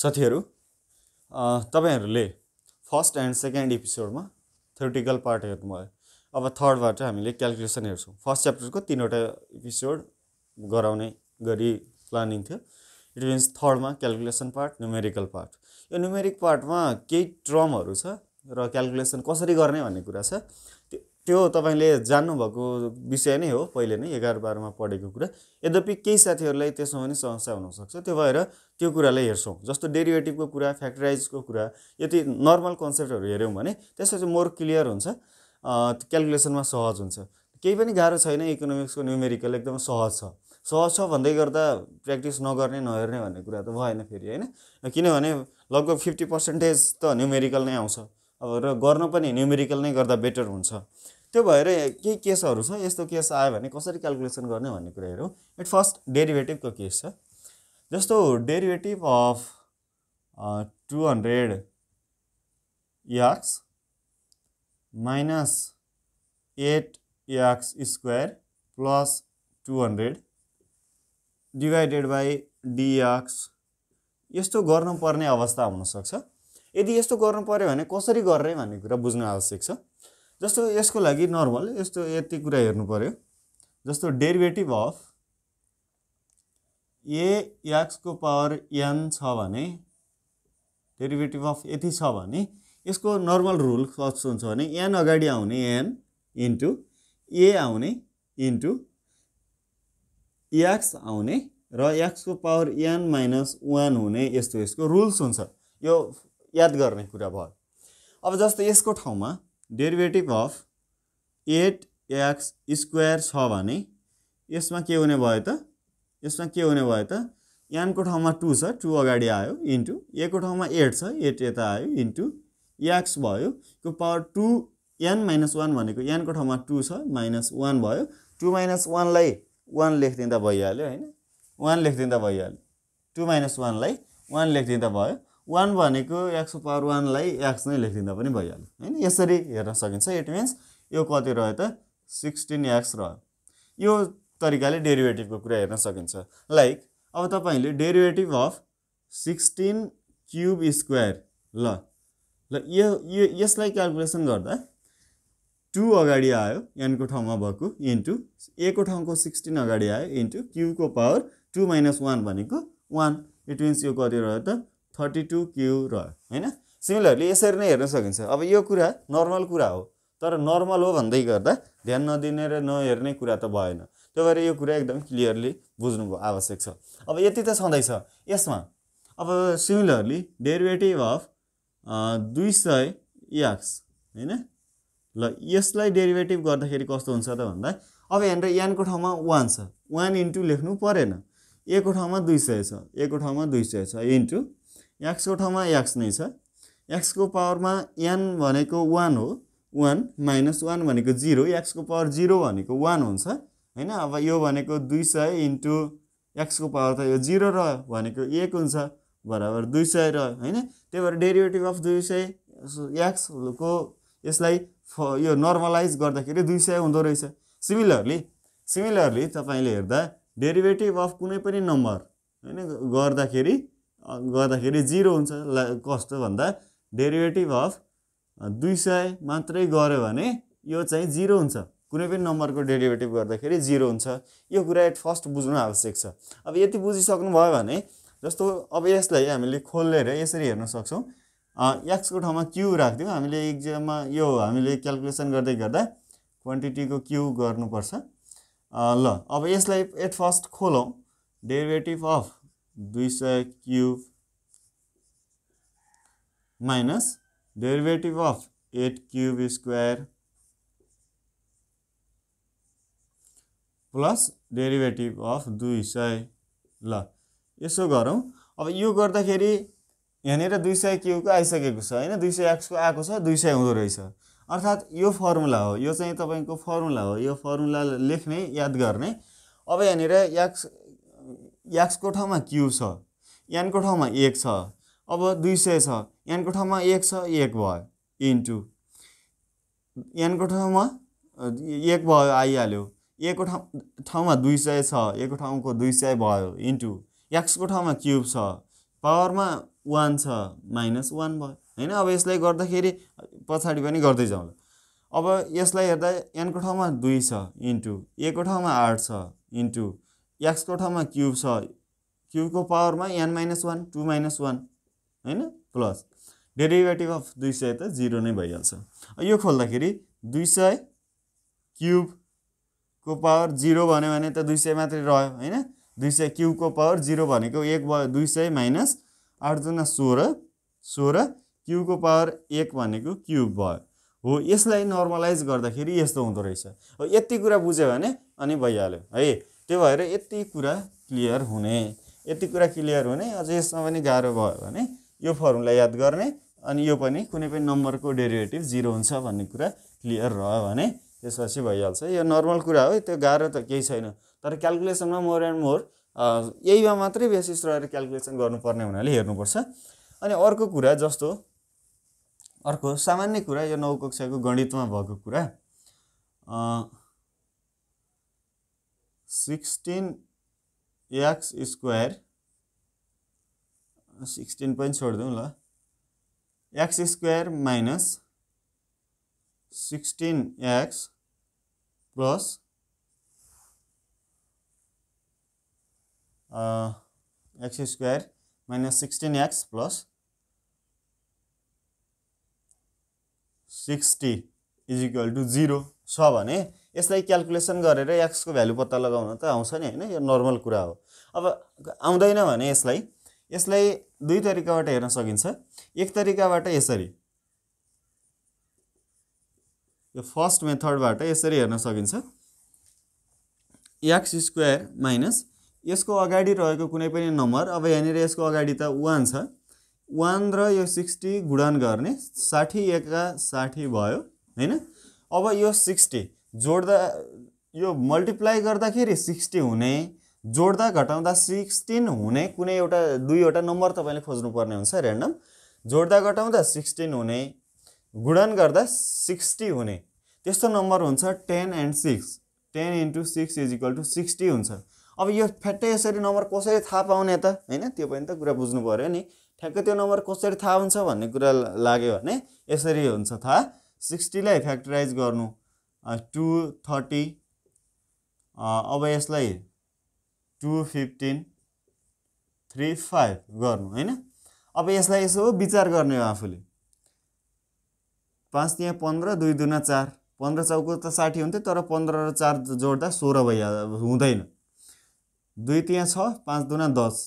साथीहरू तपाईँहरूले first and second एपिसोडमा थ्योरिटिकल पार्ट हेर्नुभयो अब थर्डबाट हामीले क्यालकुलेसन हेर्छौँ फर्स्ट च्याप्टरको तिनवटा एपिसोड गराउने गरी प्लानिङ थियो इट मिन्स थर्डमा क्यालकुलेसन पार्ट न्युमेरिकल पार्ट यो न्युमेरिक पार्टमा केही ट्रमहरू छ र क्यालकुलेसन कसरी गर्ने भन्ने कुरा छ त्यो तपाईँले जान्नुभएको विषय नै हो पहिले नै एघार बाह्रमा पढेको कुरा यद्यपि केही साथीहरूलाई त्यसमा पनि समस्या हुनसक्छ त्यो भएर त्यो कुरालाई हेर्छौँ जस्तो डेरिभेटिभको कुरा फ्याक्टराइजको कुरा यति नर्मल कन्सेप्टहरू हेऱ्यौँ भने त्यसमा चाहिँ मोर क्लियर हुन्छ क्यालकुलेसनमा सहज हुन्छ केही पनि गाह्रो छैन इकोनोमिक्सको न्युमेरिकल एकदम सहज छ सहज छ भन्दै गर्दा प्र्याक्टिस नगर्ने नहेर्ने भन्ने कुरा त भएन फेरि होइन किनभने लगभग फिफ्टी पर्सेन्टेज त न्युमेरिकल नै आउँछ अब र गर्न पनि न्युमेरिकल नै गर्दा बेटर हुन्छ त्यो भएर केही केसहरू छ यस्तो केस आयो भने कसरी क्यालकुलेसन गर्ने भन्ने कुरा हेरौँ एट फर्स्ट डेरिभेटिभको केस छ जस्तो derivative of two hundred X minus eight X square plus two hundred divided by dx यस्तो गर्नुपर्ने अवस्था हुनसक्छ यदि यस्तो गर्नु पऱ्यो भने कसरी गर्ने भन्ने कुरा बुझ्नु आवश्यक छ जस्तो यसको लागि नर्मल यस्तो यति कुरा हेर्नु पऱ्यो जस्तो डेरिभेटिभ अफ ए एक्सको पावर एन छ भने डेरिभेटिभ अफ यति छ भने यसको नर्मल रुल कस्तो हुन्छ भने एन अगाडि आउने एन इन्टु ए आउने इन्टु एक्स आउने र एक्सको पावर एन माइनस वान हुने यस्तो यसको रुल्स हुन्छ यो याद गर्ने कुरा भयो अब जस्तो यसको ठाउँमा derivative of eight X square छ भने यसमा के हुने भयो त यसमा के हुने भयो त यानको ठाउँमा टू छ टू अगाडि आयो इन्टु एको ठाउँमा एट छ एट यता आयो इन्टु एक्स भयो त्यो power two N minus one भनेको एनको ठाउँमा टू छ माइनस वान भयो टू माइनस वानलाई वान लेखिदिँदा भइहाल्यो होइन वान लेखिदिँदा भइहाल्यो टू माइनस वानलाई वान लेखिदिँदा भयो वान भनेको एक्सको पावर वानलाई एक्स नै लेखिदिँदा पनि भइहाल्यो होइन यसरी हेर्न सकिन्छ इट मिन्स यो कति रह्यो त सिक्सटिन एक्स रह्यो यो तरिकाले डेरिभेटिभको कुरा हेर्न सकिन्छ लाइक अब तपाईँले derivative of sixteen Q square ल ल यो यसलाई क्यालकुलेसन गर्दा टु अगाडि आयो एनको ठाउँमा भएको इन्टु एको ठाउँको सिक्सटिन अगाडि आयो इन्टु क्युको पावर टु माइनस वान भनेको वान इट मिन्स यो कति रह्यो त थर्टी टू क्यु रह्यो होइन सिमिलरली यसरी नै हेर्न सकिन्छ अब यो कुरा नर्मल कुरा हो तर नर्मल हो भन्दै गर्दा ध्यान नदिने र नहेर्ने कुरा त भएन त्यो भएर यो कुरा एकदम क्लियरली बुझ्नुको आवश्यक छ अब यति त छँदैछ यसमा अब सिमिलरली डेरिभेटिभ अफ दुई सय एक्स होइन ल यसलाई डेरिभेटिभ गर्दाखेरि कस्तो हुन्छ त भन्दा अब यहाँनिर यानको ठाउँमा वान छ वान इन्टु लेख्नु परेन एको ठाउँमा दुई सय छ एको ठाउँमा दुई सय छ इन्टु एक्सको ठाउँमा एक्स नै छ एक्सको पावरमा एन भनेको वान हो वान माइनस वान भनेको जिरो एक्सको पावर जिरो भनेको वान हुन्छ होइन अब यो भनेको दुई सय इन्टु एक्सको पावर त यो जिरो र भनेको एक हुन्छ बराबर दुई सय र होइन त्यही भएर डेरिभेटिभ अफ दुई सय एक्सको यसलाई फ यो नर्मलाइज गर्दाखेरि दुई सय हुँदो रहेछ सिमिलरली सिमिलरली तपाईँले हेर्दा डेरिभेटिभ अफ कुनै पनि नम्बर होइन गर्दाखेरि गर्दाखेरि जिरो हुन्छ कस्तो भन्दा डेरिभेटिभ अफ दुई सय मात्रै गऱ्यो भने यो चाहिँ जिरो हुन्छ कुनै पनि नम्बरको डेरिभेटिभ गर्दाखेरि जिरो हुन्छ यो कुरा एट फर्स्ट बुझ्नु आवश्यक छ अब यति बुझिसक्नुभयो भने जस्तो अब यसलाई हामीले खोलेर यसरी हेर्न सक्छौँ एक्सको ठाउँमा क्यु राखिदिउँ हामीले एक्जाममा यो हामीले क्यालकुलेसन गर्दै गर्दा क्वान्टिटीको क्यु गर्नुपर्छ ल अब यसलाई एट फर्स्ट खोलौँ डेरिभेटिभ अफ दुई सय Q minus derivative of eight Q square plus derivative of दुई सय ल यसो गरौँ अब यो गर्दाखेरि यहाँनिर दुई सय क्युबको आइसकेको छ होइन दुई सय एक्सको आएको छ दुई सय हुँदो रहेछ अर्थात् यो फर्मुला हो यो चाहिँ तपाईँको फर्मुला हो यो फर्मुला लेख्ने याद गर्ने अब यहाँनिर एक्स एक्सको ठाउँमा क्यु छ यानको ठाउँमा एक छ अब दुई सय छ यानको ठाउँमा एक छ एक भयो इन्टु यानको ठाउँमा एक भयो आइहाल्यो एको ठाउँ ठाउँमा दुई सय छ एको ठाउँको दुई सय भयो इन्टु एक्सको ठाउँमा क्युब छ पावरमा वान छ माइनस वान भयो होइन अब यसलाई गर्दाखेरि पछाडि पनि गर्दै जाउँ अब यसलाई हेर्दा एनको ठाउँमा दुई छ इन्टु एकको ठाउँमा आठ छ इन्टु एक्सको ठाउँमा क्युब छ क्युबको पावरमा n minus one two minus one होइन प्लस डेरिभेटिभ अफ दुई सय त जिरो नै भइहाल्छ यो खोल्दाखेरि दुई सय क्युबको पावर जिरो भन्यो भने त दुई सय मात्रै रह्यो होइन दुई सय क्युबको पावर जिरो भनेको एक भयो दुई सय माइनस आठजना सोह्र सोह्र क्युबको पावर एक भनेको क्युब भयो हो यसलाई नर्मलाइज गर्दाखेरि यस्तो हुँदो रहेछ यति कुरा बुझ्यो भने अनि भइहाल्यो है त्यो भएर यति कुरा क्लियर हुने यति कुरा क्लियर हुने अझ यसमा पनि गाह्रो भयो भने यो फर्मुला याद गर्ने अनि यो पनि कुनै पनि नम्बरको डेरिभेटिभ जिरो हुन्छ भन्ने कुरा क्लियर रह्यो भने त्यसपछि भइहाल्छ यो नर्मल कुरा हो त्यो गाह्रो त केही छैन तर क्यालकुलेसनमा मोर एन्ड मोर यहीमा मात्रै बेसिस रहेर क्यालकुलेसन गर्नुपर्ने हुनाले हेर्नुपर्छ अनि अर्को कुरा जस्तो अर्को सामान्य कुरा यो नौ कक्षाको गणितमा भएको कुरा सिक्सटिन एक्स स्क्वायर सिक्सटिन पनि छोडिदिउँ ल x square minus sixteen x plus x square minus sixteen x plus sixty is equal to zero छ भने यसलाई क्यालकुलेसन गरेर एक्सको भ्यालु पत्ता लगाउन त आउँछ नि होइन यो नर्मल कुरा हो अब आउँदैन भने यसलाई यसलाई दुई तरिकाबाट हेर्न सकिन्छ एक तरिकाबाट यसरी यो फर्स्ट मेथडबाट यसरी हेर्न सकिन्छ एक्स स्क्वायर माइनस यसको अगाडि रहेको कुनै पनि नम्बर अब यहाँनिर यसको अगाडि त वान छ वान र यो सिक्सटी गुडान गर्ने साठी एका साठी भयो होइन अब यो सिक्सटी जोड्दा यो मल्टिप्लाई गर्दाखेरि सिक्सटी हुने जोड्दा घटाउँदा सिक्सटिन हुने कुनै एउटा दुईवटा नम्बर तपाईँले खोज्नुपर्ने हुन्छ ऱ्यान्डम जोड्दा घटाउँदा सिक्सटिन हुने गुणन गर्दा सिक्सटी हुने त्यस्तो नम्बर हुन्छ ten and six ten into six is equal to sixty हुन्छ अब यो फ्याट्टै यसरी नम्बर कसरी थाहा पाउने त होइन त्यो पनि त कुरा बुझ्नु पऱ्यो नि ठ्याक्कै त्यो नम्बर कसरी थाहा हुन्छ भन्ने कुरा लाग्यो भने यसरी हुन्छ थाहा सिक्सटीलाई फ्याक्टराइज गर्नु टु थर्टी अब यसलाई टु फिफ्टिन थ्री फाइभ गर्नु होइन अब यसलाई यसो विचार गर्ने हो आफूले पाँच त्यहाँ पन्ध्र दुई दुना चार पन्ध्र चौको त साठी हुन्थ्यो तर पन्ध्र र चार जोड्दा सोह्र भइहाल्यो हुँदैन दुई त्यहाँ छ पाँच दुना दस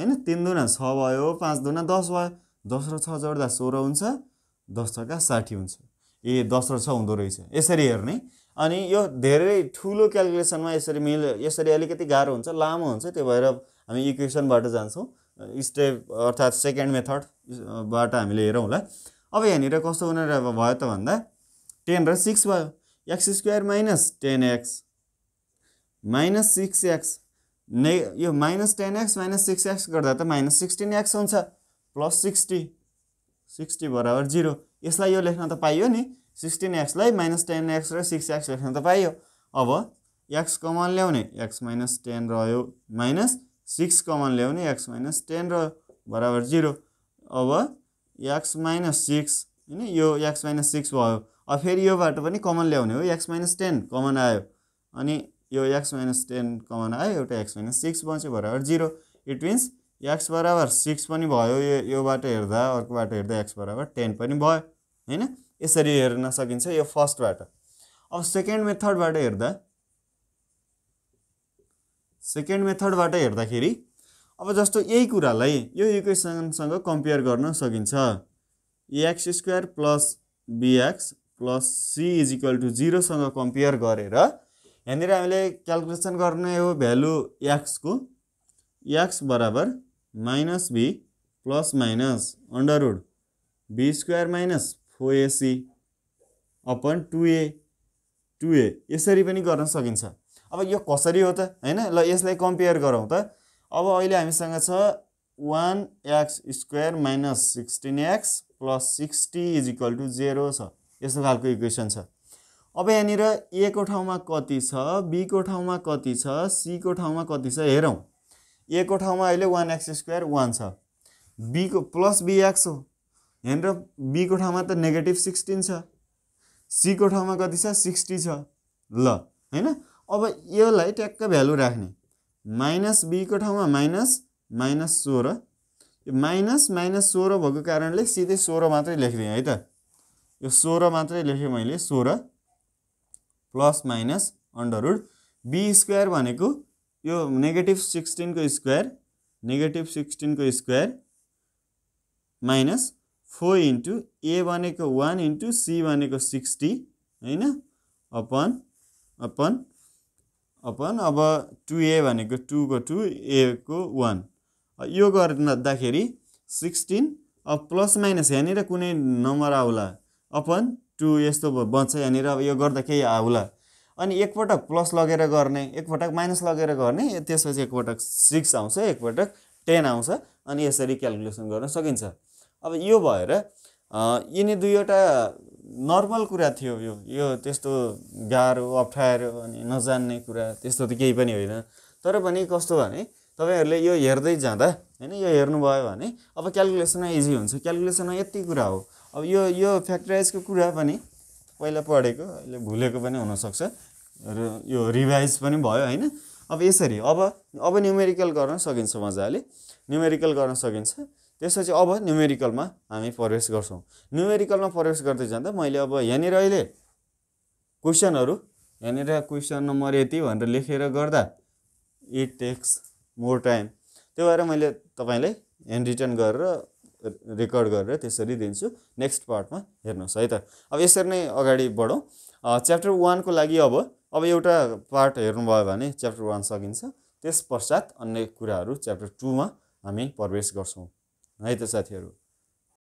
होइन तिन दुना छ भयो पाँच दुना दस भयो दस र छ जोड्दा सोह्र हुन्छ दस छका साठी हुन्छ ए दस छ हुँदो रहेछ यसरी हेर्ने अनि यो धेरै ठुलो क्यालकुलेसनमा यसरी मिल यसरी अलिकति गाह्रो हुन्छ लामो हुन्छ त्यो भएर हामी इक्वेसनबाट जान्छौँ स्टेप अर्थात् सेकेन्ड मेथडबाट हामीले हेरौँ होला अब यहाँनिर कस्तो हुनेर भयो त भन्दा टेन र सिक्स भयो x square minus ten x minus six x ने यो minus ten x minus six x गर्दा त माइनस सिक्सटिन एक्स हुन्छ प्लस सिक्सटी सिक्सटी बराबर जिरो यसलाई यो लेख्न त पाइयो नि सिक्सटिन एक्सलाई माइनस टेन एक्स र सिक्स एक्स लेख्न त पाइयो अब एक्स कमन ल्याउने एक्स माइनस टेन रह्यो माइनस सिक्स कमन ल्याउने एक्स माइनस टेन रह्यो बराबर जिरो अब एक्स माइनस सिक्स होइन यो एक्स माइनस सिक्स भयो अब फेरि योबाट पनि कमन ल्याउने हो एक्स माइनस टेन कमन आयो अनि यो एक्स माइनस टेन कमन आयो एउटा एक्स माइनस सिक्स बन्छ बराबर जिरो इट मिन्स एक्स बराबर सिक्स पनि भयो यो योबाट हेर्दा अर्कोबाट हेर्दा एक्स बराबर टेन पनि भयो होइन यसरी हेर्न सकिन्छ यो फर्स्टबाट अब सेकेन्ड मेथडबाट हेर्दा सेकेन्ड मेथडबाट हेर्दाखेरि अब जस्तो यही कुरालाई यो इक्वेसनसँग कम्पेयर गर्न सकिन्छ x square plus b x plus c is equal to जिरोसँग कम्पेयर गरेर यहाँनिर हामीले क्यालकुलेसन गर्ने हो भ्यालु एक्सको एक्स बराबर minus b plus minus under root b square minus four ac upon two a two a यसरी पनि गर्न सकिन्छ अब यो कसरी हो त होइन ल यसलाई कम्पेयर गरौँ त अब अहिले हामीसँग छ one x square minus sixteen x plus sixty is equal to zero छ यस्तो खालको इक्वेसन छ अब यहाँनिर ए को ठाउँमा कति छ बीको ठाउँमा कति छ सीको ठाउँमा कति छ हेरौँ ए को ठाउँमा अहिले वान एक्स स्क्वायर वान छ बीको प्लस बिएक्स हो यहाँनिर बीको ठाउँमा त नेगेटिभ सिक्सटिन छ सीको ठाउँमा कति छ सिक्सटी छ ल होइन अब यसलाई ट्याक्क भ्यालु राख्ने माइनस बीको ठाउँमा माइनस माइनस सोह्र यो माइनस माइनस सोह्र भएको कारणले सिधै सोह्र मात्रै लेखिदिएँ है त यो सोह्र मात्रै लेखेँ मैले सोह्र plus minus under root b square भनेको यो नेगेटिभ सिक्सटिनको स्क्वायर नेगेटिभ सिक्सटिनको square minus four into a भनेको वान इन्टु सी भनेको सिक्सटी होइन अपन अपन अपन अब टु ए भनेको टुको टु एको वान यो गर्दाखेरि सिक्सटिन अब प्लस माइनस यहाँनिर कुनै नम्बर आउला अपन टु यस्तो बन्छ यहाँनिर अब यो गर्दा केही आउला अनि एकपटक प्लस लगेर गर्ने एकपटक माइनस लगेर गर्ने त्यसपछि एकपटक सिक्स आउँछ एकपटक टेन आउँछ अनि यसरी क्यालकुलेसन गर्न सकिन्छ अब यो भएर यिनी दुईवटा नर्मल कुरा थियो यो यो त्यस्तो गाह्रो अप्ठ्यारो अनि नजान्ने कुरा त्यस्तो त केही पनि होइन तर पनि कस्तो भने तपाईँहरूले यो हेर्दै जाँदा होइन यो हेर्नुभयो भने अब क्यालकुलेसनमा इजी हुन्छ क्यालकुलेसनमा यति कुरा हो अब यो यो फ्याक्टराइजको कुरा पनि पहिला पढेको अहिले भुलेको पनि हुनसक्छ र यो रिभाइज पनि भयो होइन अब यसरी अब अब न्युमेरिकल गर्न सकिन्छ मजाले न्युमेरिकल गर्न सकिन्छ त्यसपछि अब न्युमेरिकलमा हामी प्रवेश गर्छौँ न्युमेरिकलमा प्रवेश गर्दै जाँदा मैले अब यहाँनिर अहिले क्वेसनहरू यहाँनिर क्वेसन नम्बर यति भनेर लेखेर गर्दा इट टेक्स मोर टाइम त्यो भएर मैले तपाईँलाई ह्यान्ड रिटर्न गरेर रेकर्ड गरेर त्यसरी दिन्छु नेक्स्ट पार्टमा हेर्नुहोस् है त अब यसरी नै अगाडि बढौँ च्याप्टर वानको लागि अब अब एउटा पार्ट हेर्नुभयो भने च्याप्टर वान सकिन्छ त्यस पश्चात अन्य कुराहरू च्याप्टर टूमा हामी प्रवेश गर्छौँ है त साथीहरू